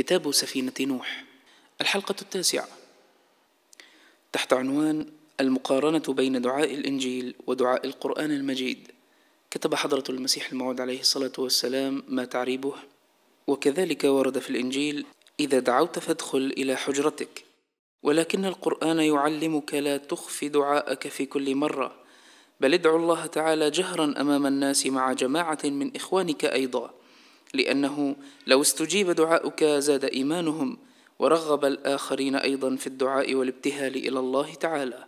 كتاب سفينة نوح الحلقة التاسعة تحت عنوان المقارنة بين دعاء الإنجيل ودعاء القرآن المجيد كتب حضرة المسيح الموعود عليه الصلاة والسلام ما تعريبه وكذلك ورد في الإنجيل إذا دعوت فادخل إلى حجرتك ولكن القرآن يعلمك لا تخفي دعاءك في كل مرة بل ادعو الله تعالى جهرا أمام الناس مع جماعة من إخوانك أيضا لأنه لو استجيب دعاؤك زاد إيمانهم ورغب الآخرين أيضا في الدعاء والابتهال إلى الله تعالى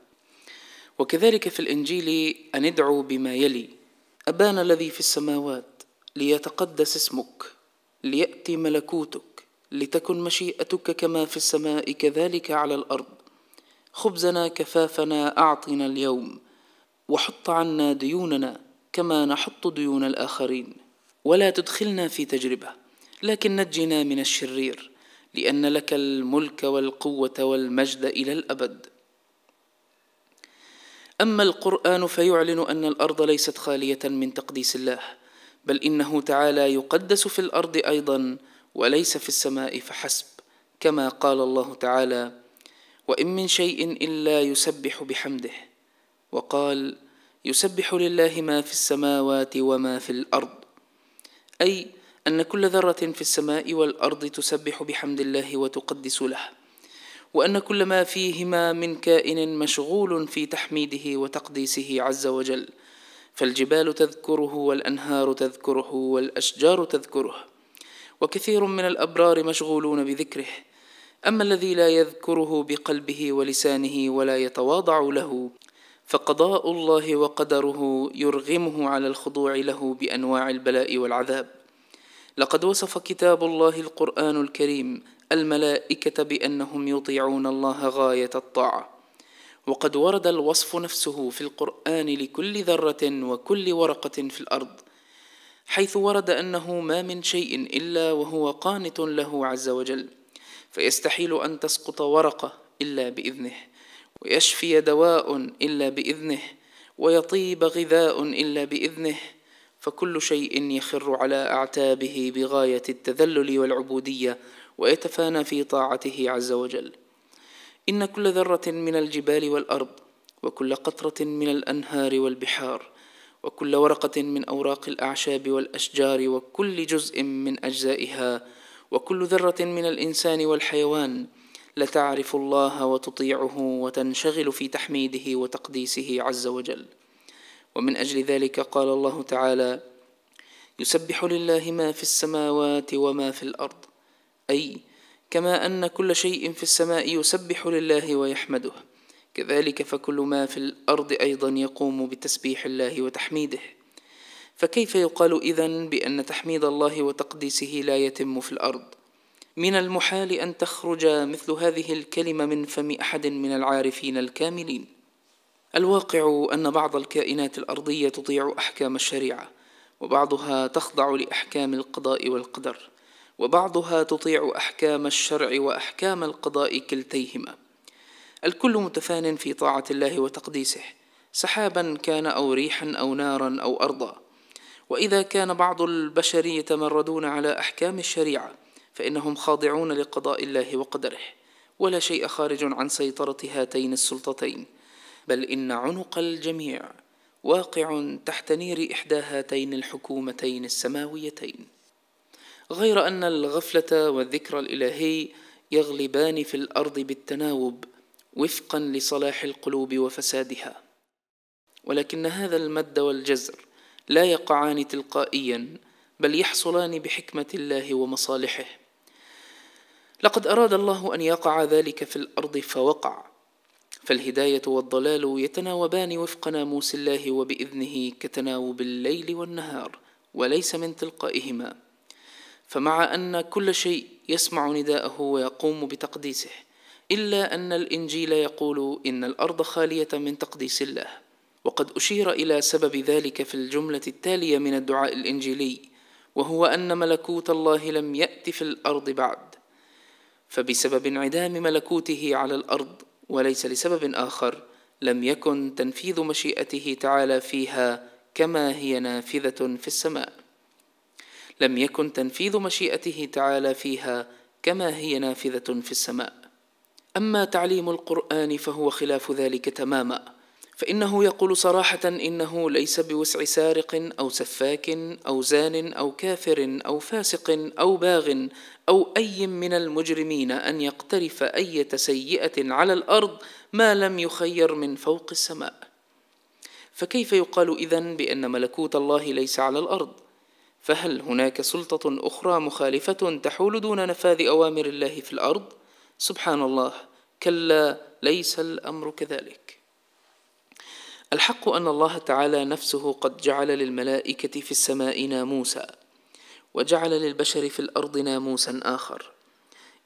وكذلك في الإنجيل أن ادعوا بما يلي أبانا الذي في السماوات ليتقدس اسمك ليأتي ملكوتك لتكن مشيئتك كما في السماء كذلك على الأرض خبزنا كفافنا أعطنا اليوم وحط عنا ديوننا كما نحط ديون الآخرين ولا تدخلنا في تجربه لكن نجنا من الشرير لان لك الملك والقوه والمجد الى الابد اما القران فيعلن ان الارض ليست خاليه من تقديس الله بل انه تعالى يقدس في الارض ايضا وليس في السماء فحسب كما قال الله تعالى وان من شيء الا يسبح بحمده وقال يسبح لله ما في السماوات وما في الارض أي أن كل ذرة في السماء والأرض تسبح بحمد الله وتقدس له وأن كل ما فيهما من كائن مشغول في تحميده وتقديسه عز وجل فالجبال تذكره والأنهار تذكره والأشجار تذكره وكثير من الأبرار مشغولون بذكره أما الذي لا يذكره بقلبه ولسانه ولا يتواضع له فقضاء الله وقدره يرغمه على الخضوع له بانواع البلاء والعذاب لقد وصف كتاب الله القران الكريم الملائكه بانهم يطيعون الله غايه الطاعه وقد ورد الوصف نفسه في القران لكل ذره وكل ورقه في الارض حيث ورد انه ما من شيء الا وهو قانت له عز وجل فيستحيل ان تسقط ورقه الا باذنه ويشفي دواء إلا بإذنه ويطيب غذاء إلا بإذنه فكل شيء يخر على أعتابه بغاية التذلل والعبودية ويتفانى في طاعته عز وجل إن كل ذرة من الجبال والأرض وكل قطرة من الأنهار والبحار وكل ورقة من أوراق الأعشاب والأشجار وكل جزء من أجزائها وكل ذرة من الإنسان والحيوان لتعرف الله وتطيعه وتنشغل في تحميده وتقديسه عز وجل ومن اجل ذلك قال الله تعالى يسبح لله ما في السماوات وما في الارض اي كما ان كل شيء في السماء يسبح لله ويحمده كذلك فكل ما في الارض ايضا يقوم بتسبيح الله وتحميده فكيف يقال اذن بان تحميد الله وتقديسه لا يتم في الارض من المحال أن تخرج مثل هذه الكلمة من فم أحد من العارفين الكاملين الواقع أن بعض الكائنات الأرضية تطيع أحكام الشريعة وبعضها تخضع لأحكام القضاء والقدر وبعضها تطيع أحكام الشرع وأحكام القضاء كلتيهما الكل متفان في طاعة الله وتقديسه سحابا كان أو ريحا أو نارا أو أرضا وإذا كان بعض البشر يتمردون على أحكام الشريعة فإنهم خاضعون لقضاء الله وقدره ولا شيء خارج عن سيطرة هاتين السلطتين بل إن عنق الجميع واقع تحت نير إحدى هاتين الحكومتين السماويتين غير أن الغفلة والذكر الإلهي يغلبان في الأرض بالتناوب وفقا لصلاح القلوب وفسادها ولكن هذا المد والجزر لا يقعان تلقائيا بل يحصلان بحكمة الله ومصالحه لقد أراد الله أن يقع ذلك في الأرض فوقع فالهداية والضلال يتناوبان وفق ناموس الله وبإذنه كتناوب الليل والنهار وليس من تلقائهما فمع أن كل شيء يسمع نداءه ويقوم بتقديسه إلا أن الإنجيل يقول إن الأرض خالية من تقديس الله وقد أشير إلى سبب ذلك في الجملة التالية من الدعاء الإنجيلي وهو أن ملكوت الله لم يأت في الأرض بعد فبسبب انعدام ملكوته على الارض وليس لسبب اخر لم يكن تنفيذ مشيئته تعالى فيها كما هي نافذه في السماء لم يكن تنفيذ مشيئته تعالى فيها كما هي نافذه في السماء اما تعليم القران فهو خلاف ذلك تماما فإنه يقول صراحة إنه ليس بوسع سارق أو سفاك أو زان أو كافر أو فاسق أو باغ أو أي من المجرمين أن يقترف أي سيئة على الأرض ما لم يخير من فوق السماء فكيف يقال إذن بأن ملكوت الله ليس على الأرض؟ فهل هناك سلطة أخرى مخالفة تحول دون نفاذ أوامر الله في الأرض؟ سبحان الله كلا ليس الأمر كذلك الحق أن الله تعالى نفسه قد جعل للملائكة في السماء ناموسا وجعل للبشر في الأرض ناموسا آخر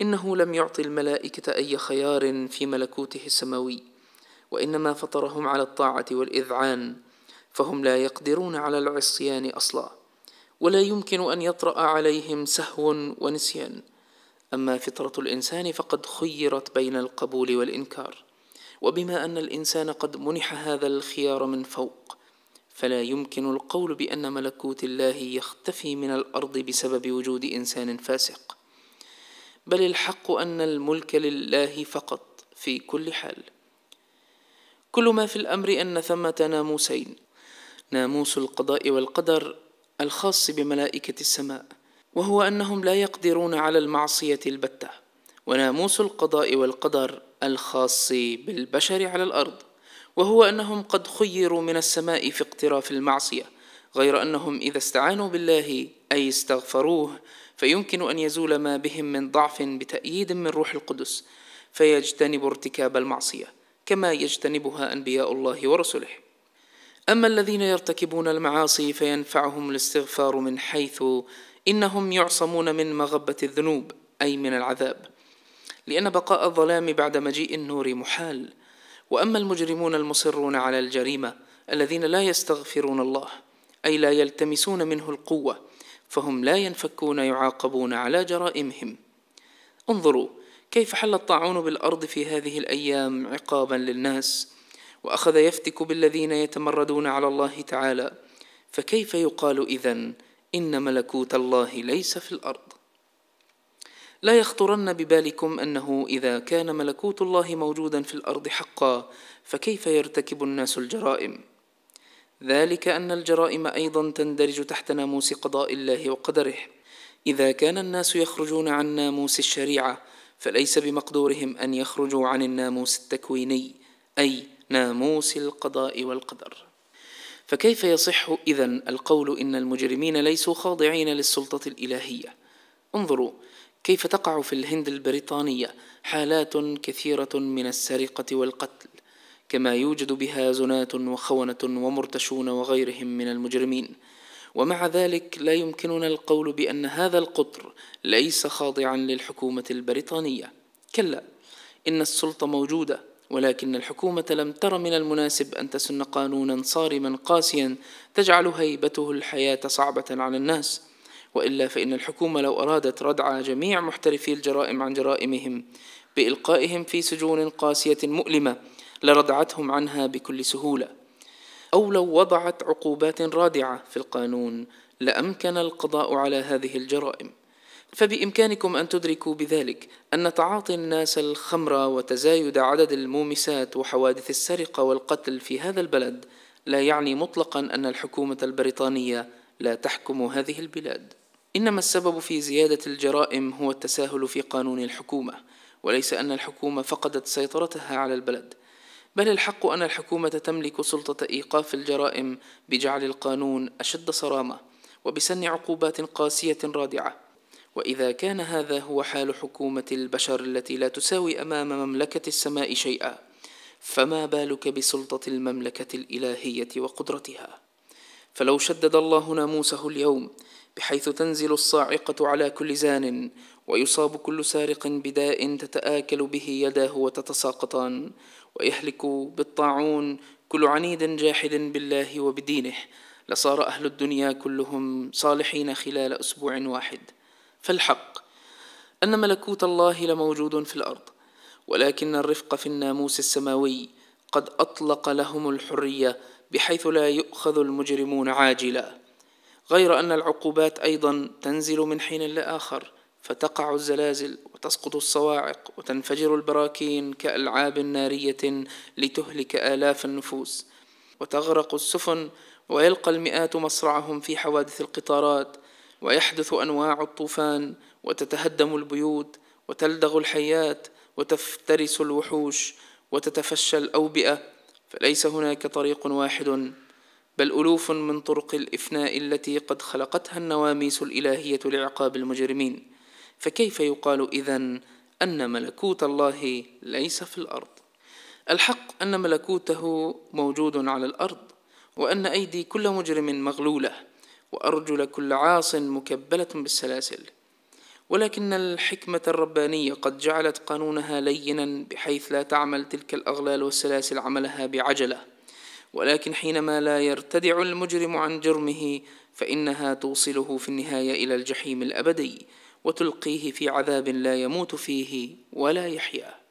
إنه لم يعطي الملائكة أي خيار في ملكوته السماوي وإنما فطرهم على الطاعة والإذعان فهم لا يقدرون على العصيان أصلا ولا يمكن أن يطرأ عليهم سهو ونسيان أما فطرة الإنسان فقد خيرت بين القبول والإنكار وبما أن الإنسان قد منح هذا الخيار من فوق فلا يمكن القول بأن ملكوت الله يختفي من الأرض بسبب وجود إنسان فاسق بل الحق أن الملك لله فقط في كل حال كل ما في الأمر أن ثمة ناموسين ناموس القضاء والقدر الخاص بملائكة السماء وهو أنهم لا يقدرون على المعصية البتة وناموس القضاء والقدر الخاص بالبشر على الارض وهو انهم قد خيروا من السماء في اقتراف المعصيه غير انهم اذا استعانوا بالله اي استغفروه فيمكن ان يزول ما بهم من ضعف بتاييد من روح القدس فيجتنب ارتكاب المعصيه كما يجتنبها انبياء الله ورسله اما الذين يرتكبون المعاصي فينفعهم الاستغفار من حيث انهم يعصمون من مغبه الذنوب اي من العذاب لأن بقاء الظلام بعد مجيء النور محال وأما المجرمون المصرون على الجريمة الذين لا يستغفرون الله أي لا يلتمسون منه القوة فهم لا ينفكون يعاقبون على جرائمهم انظروا كيف حل الطاعون بالأرض في هذه الأيام عقابا للناس وأخذ يفتك بالذين يتمردون على الله تعالى فكيف يقال إذن إن ملكوت الله ليس في الأرض لا يخطرن ببالكم انه اذا كان ملكوت الله موجودا في الارض حقا فكيف يرتكب الناس الجرائم ذلك ان الجرائم ايضا تندرج تحت ناموس قضاء الله وقدره اذا كان الناس يخرجون عن ناموس الشريعه فليس بمقدورهم ان يخرجوا عن الناموس التكويني اي ناموس القضاء والقدر فكيف يصح اذا القول ان المجرمين ليسوا خاضعين للسلطه الالهيه انظروا كيف تقع في الهند البريطانية حالات كثيرة من السرقة والقتل كما يوجد بها زناة وخونة ومرتشون وغيرهم من المجرمين ومع ذلك لا يمكننا القول بأن هذا القطر ليس خاضعا للحكومة البريطانية كلا إن السلطة موجودة ولكن الحكومة لم تر من المناسب أن تسن قانونا صارما قاسيا تجعل هيبته الحياة صعبة على الناس وإلا فإن الحكومة لو أرادت ردع جميع محترفي الجرائم عن جرائمهم بإلقائهم في سجون قاسية مؤلمة لردعتهم عنها بكل سهولة أو لو وضعت عقوبات رادعة في القانون لأمكن القضاء على هذه الجرائم فبإمكانكم أن تدركوا بذلك أن تعاطي الناس الخمر وتزايد عدد المومسات وحوادث السرقة والقتل في هذا البلد لا يعني مطلقا أن الحكومة البريطانية لا تحكم هذه البلاد إنما السبب في زيادة الجرائم هو التساهل في قانون الحكومة وليس أن الحكومة فقدت سيطرتها على البلد بل الحق أن الحكومة تملك سلطة إيقاف الجرائم بجعل القانون أشد صرامة وبسن عقوبات قاسية رادعة وإذا كان هذا هو حال حكومة البشر التي لا تساوي أمام مملكة السماء شيئا فما بالك بسلطة المملكة الإلهية وقدرتها فلو شدد الله ناموسه اليوم بحيث تنزل الصاعقة على كل زان ويصاب كل سارق بداء تتآكل به يداه وتتساقطان ويهلك بالطاعون كل عنيد جاحد بالله وبدينه لصار أهل الدنيا كلهم صالحين خلال أسبوع واحد فالحق أن ملكوت الله لموجود في الأرض ولكن الرفق في الناموس السماوي قد أطلق لهم الحرية بحيث لا يؤخذ المجرمون عاجلاً غير أن العقوبات أيضا تنزل من حين لآخر فتقع الزلازل وتسقط الصواعق وتنفجر البراكين كألعاب نارية لتهلك آلاف النفوس وتغرق السفن ويلقى المئات مصرعهم في حوادث القطارات ويحدث أنواع الطوفان وتتهدم البيوت وتلدغ الحيات وتفترس الوحوش وتتفشى الأوبئة فليس هناك طريق واحد بل ألوف من طرق الإفناء التي قد خلقتها النواميس الإلهية لعقاب المجرمين فكيف يقال إذن أن ملكوت الله ليس في الأرض الحق أن ملكوته موجود على الأرض وأن أيدي كل مجرم مغلولة وأرجل كل عاص مكبلة بالسلاسل ولكن الحكمة الربانية قد جعلت قانونها لينا بحيث لا تعمل تلك الأغلال والسلاسل عملها بعجلة ولكن حينما لا يرتدع المجرم عن جرمه فإنها توصله في النهاية إلى الجحيم الأبدي وتلقيه في عذاب لا يموت فيه ولا يحيا